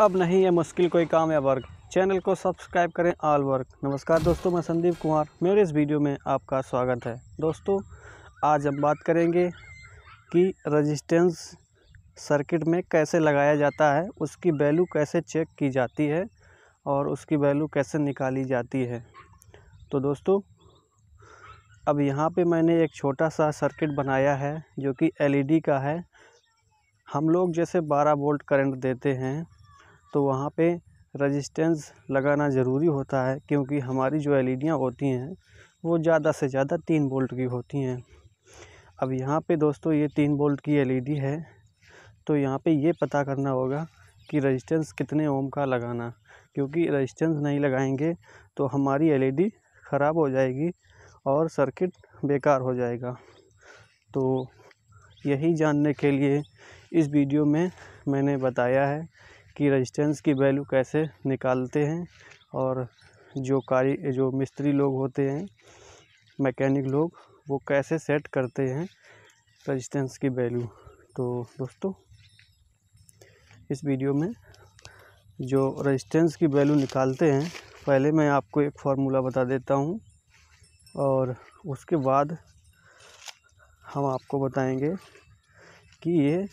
अब नहीं है मुश्किल कोई काम या वर्ग चैनल को सब्सक्राइब करें ऑल वर्क नमस्कार दोस्तों मैं संदीप कुमार मेरे इस वीडियो में आपका स्वागत है दोस्तों आज हम बात करेंगे कि रजिस्टेंस सर्किट में कैसे लगाया जाता है उसकी वैल्यू कैसे चेक की जाती है और उसकी वैल्यू कैसे निकाली जाती है तो दोस्तों अब यहाँ पे मैंने एक छोटा सा सर्किट बनाया है जो कि एलईडी e का है हम लोग जैसे 12 वोल्ट करंट देते हैं तो वहाँ पर रजिस्टेंस लगाना ज़रूरी होता है क्योंकि हमारी जो एल ई डियाँ होती हैं वो ज़्यादा से ज़्यादा तीन बोल्ट की होती हैं अब यहाँ पर दोस्तों ये तीन बोल्ट की एल ई डी है तो यहाँ पे ये पता करना होगा कि रजिस्टेंस कितने ओम का लगाना क्योंकि रजिस्टेंस नहीं लगाएंगे तो हमारी एल e ख़राब हो जाएगी और सर्किट बेकार हो जाएगा तो यही जानने के लिए इस वीडियो में मैंने बताया है कि रजिस्टेंस की वैल्यू कैसे निकालते हैं और जो कार्य जो मिस्त्री लोग होते हैं मैकेनिक लोग वो कैसे सेट करते हैं रजिस्टेंस की वैल्यू तो दोस्तों इस वीडियो में जो रजिस्टेंस की वैल्यू निकालते हैं पहले मैं आपको एक फार्मूला बता देता हूँ और उसके बाद हम आपको बताएंगे कि ये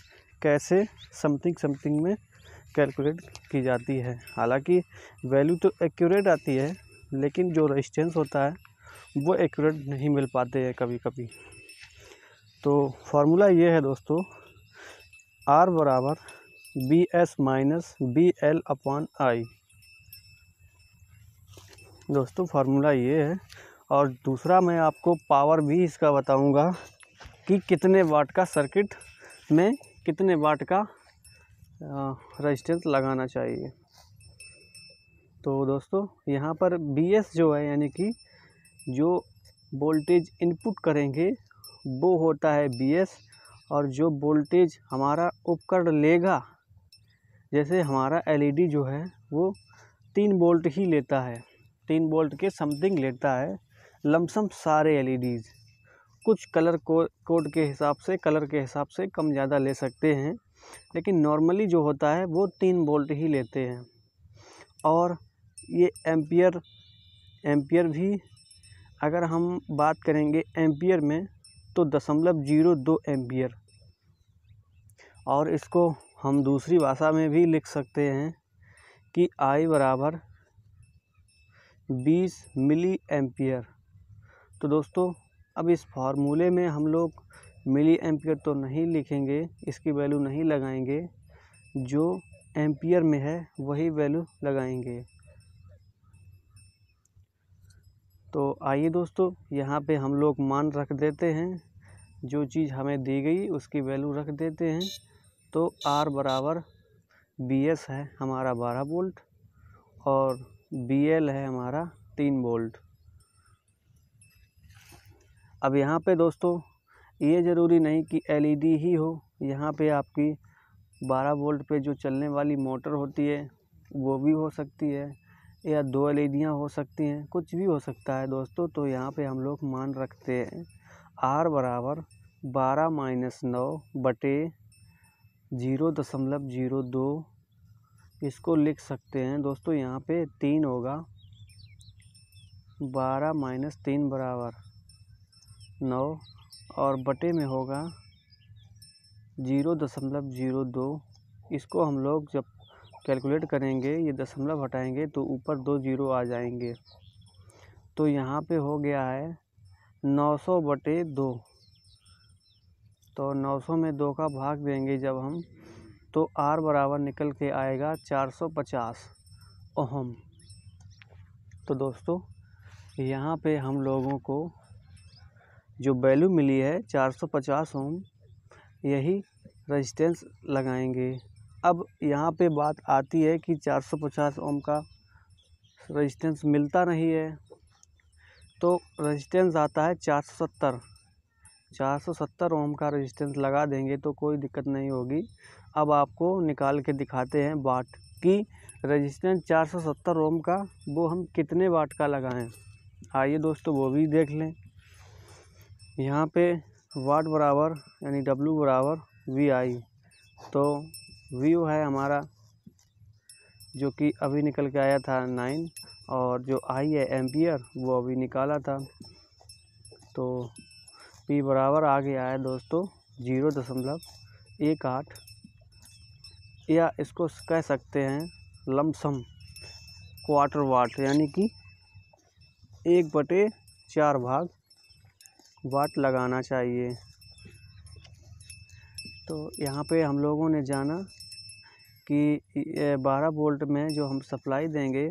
कैसे समथिंग समथिंग में कैलकुलेट की जाती है हालांकि वैल्यू तो एक्यूरेट आती है लेकिन जो रजिस्टेंस होता है वो एक्यूरेट नहीं मिल पाते हैं कभी कभी तो फार्मूला ये है दोस्तों आर बराबर B S minus B L upon I दोस्तों फार्मूला ये है और दूसरा मैं आपको पावर भी इसका बताऊंगा कि कितने वाट का सर्किट में कितने वाट का रजिस्टेंस लगाना चाहिए तो दोस्तों यहाँ पर बी जो है यानी कि जो वोल्टेज इनपुट करेंगे वो होता है बी और जो वोल्टेज हमारा उपकरण लेगा जैसे हमारा एलईडी e जो है वो तीन वोल्ट ही लेता है तीन वोल्ट के समथिंग लेता है लमसम सारे एलईडीज़ e कुछ कलर को कोड के हिसाब से कलर के हिसाब से कम ज़्यादा ले सकते हैं लेकिन नॉर्मली जो होता है वो तीन वोल्ट ही लेते हैं और ये एम्पियर एम्पियर भी अगर हम बात करेंगे एम्पियर में तो दशमलव जीरो दो एम्पियर और इसको हम दूसरी भाषा में भी लिख सकते हैं कि आई बराबर बीस मिली एम्पियर तो दोस्तों अब इस फार्मूले में हम लोग मिली एम्पियर तो नहीं लिखेंगे इसकी वैल्यू नहीं लगाएंगे जो एम्पियर में है वही वैल्यू लगाएंगे तो आइए दोस्तों यहाँ पे हम लोग मान रख देते हैं जो चीज़ हमें दी गई उसकी वैल्यू रख देते हैं तो आर बराबर बी एस है हमारा बारह वोल्ट और बी एल है हमारा तीन वोल्ट अब यहाँ पे दोस्तों ये ज़रूरी नहीं कि एल ई डी ही हो यहाँ पे आपकी बारह वोल्ट पे जो चलने वाली मोटर होती है वो भी हो सकती है या दो एल हो सकती हैं कुछ भी हो सकता है दोस्तों तो यहाँ पे हम लोग मान रखते हैं आर बराबर बारह माइनस नौ बटे ज़ीरो दशमलव ज़ीरो दो इसको लिख सकते हैं दोस्तों यहाँ पे तीन होगा बारह माइनस तीन बराबर नौ और बटे में होगा ज़ीरो दशमलव ज़ीरो दो इसको हम लोग जब कैलकुलेट करेंगे ये दशमलव हटाएंगे तो ऊपर दो जीरो आ जाएंगे तो यहाँ पे हो गया है नौ सौ बटे दो तो नौ सौ में दो का भाग देंगे जब हम तो आर बराबर निकल के आएगा चार सौ पचास ओहम तो दोस्तों यहाँ पे हम लोगों को जो वैल्यू मिली है चार सौ पचास ओम यही रजिस्टेंस लगाएंगे अब यहाँ पे बात आती है कि 450 ओम का रेजिस्टेंस मिलता नहीं है तो रेजिस्टेंस आता है 470 470 ओम का रेजिस्टेंस लगा देंगे तो कोई दिक्कत नहीं होगी अब आपको निकाल के दिखाते हैं बाट कि रेजिस्टेंस 470 ओम का वो हम कितने वाट का लगाएं आइए दोस्तों वो भी देख लें यहाँ पे वाट बराबर यानी डब्ल्यू बराबर वी आई तो वी है हमारा जो कि अभी निकल के आया था नाइन और जो आई है एम्पियर वो अभी निकाला था तो पी बराबर आ गया है दोस्तों जीरो दशमलव एक आठ या इसको कह सकते हैं लमसम क्वार्टर वाट यानी कि एक बटे चार भाग वाट लगाना चाहिए तो यहाँ पे हम लोगों ने जाना कि बारह वोल्ट में जो हम सप्लाई देंगे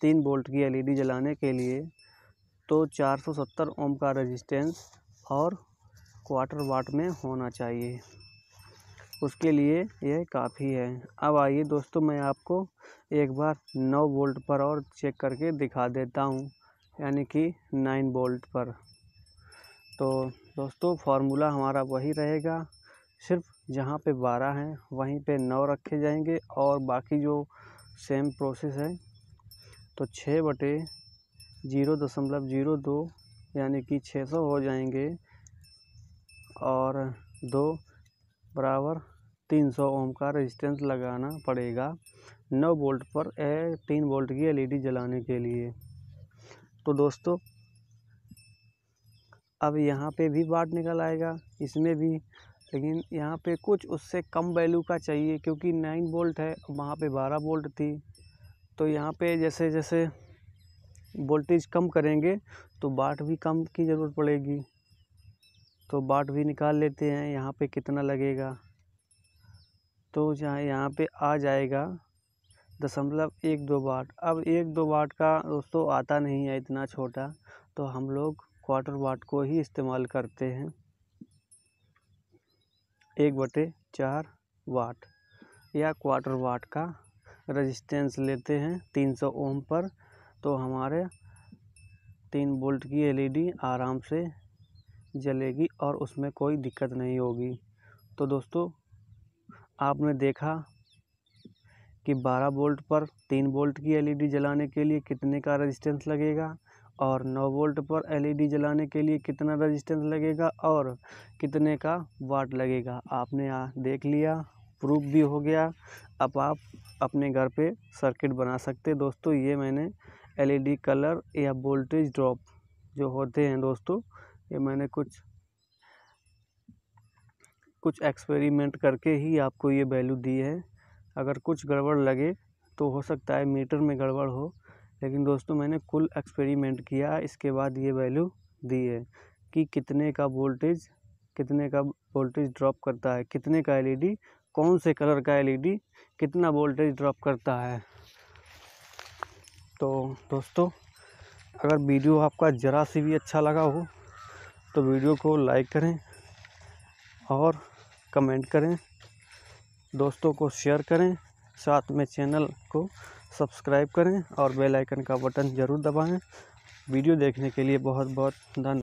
तीन वोल्ट की एलईडी जलाने के लिए तो 470 ओम का रेजिस्टेंस और क्वार्टर वाट में होना चाहिए उसके लिए यह काफ़ी है अब आइए दोस्तों मैं आपको एक बार 9 वोल्ट पर और चेक करके दिखा देता हूँ यानी कि 9 वोल्ट पर तो दोस्तों फार्मूला हमारा वही रहेगा सिर्फ जहाँ पे बारह हैं वहीं पे नौ रखे जाएंगे और बाकी जो सेम प्रोसेस है तो छः बटे ज़ीरो दशमलव ज़ीरो दो यानी कि छः सौ हो जाएंगे और दो बराबर तीन सौ ओम का रेजिस्टेंस लगाना पड़ेगा नौ वोल्ट पर ए तीन वोल्ट की एलईडी e जलाने के लिए तो दोस्तों अब यहाँ पे भी बाट निकल आएगा इसमें भी लेकिन यहाँ पे कुछ उससे कम वैल्यू का चाहिए क्योंकि नाइन वोल्ट है वहाँ पे बारह वोल्ट थी तो यहाँ पे जैसे जैसे वोल्टेज कम करेंगे तो बाट भी कम की ज़रूरत पड़ेगी तो बाट भी निकाल लेते हैं यहाँ पे कितना लगेगा तो जहाँ यहाँ पे आ जाएगा दशमलव एक दो बाट अब एक दो बाट का दोस्तों आता नहीं है इतना छोटा तो हम लोग क्वार्टर वाट को ही इस्तेमाल करते हैं एक बटे चार वाट या क्वार्टर वाट का रेजिस्टेंस लेते हैं तीन सौ ओम पर तो हमारे तीन बोल्ट की एलईडी e आराम से जलेगी और उसमें कोई दिक्कत नहीं होगी तो दोस्तों आपने देखा कि 12 बोल्ट पर तीन बोल्ट की एलईडी e जलाने के लिए कितने का रेजिस्टेंस लगेगा और 9 वोल्ट पर एलईडी जलाने के लिए कितना रजिस्टेंस लगेगा और कितने का वाट लगेगा आपने यहाँ देख लिया प्रूफ भी हो गया अब आप अपने घर पे सर्किट बना सकते दोस्तों ये मैंने एलईडी कलर या वोल्टेज ड्रॉप जो होते हैं दोस्तों ये मैंने कुछ कुछ एक्सपेरिमेंट करके ही आपको ये वैल्यू दी है अगर कुछ गड़बड़ लगे तो हो सकता है मीटर में गड़बड़ हो लेकिन दोस्तों मैंने कुल एक्सपेरिमेंट किया इसके बाद ये वैल्यू दी है कि कितने का वोल्टेज कितने का वोल्टेज ड्रॉप करता है कितने का एलईडी कौन से कलर का एलईडी कितना वोल्टेज ड्रॉप करता है तो दोस्तों अगर वीडियो आपका ज़रा सी भी अच्छा लगा हो तो वीडियो को लाइक करें और कमेंट करें दोस्तों को शेयर करें साथ में चैनल को सब्सक्राइब करें और बेल आइकन का बटन ज़रूर दबाएं वीडियो देखने के लिए बहुत बहुत धन्यवाद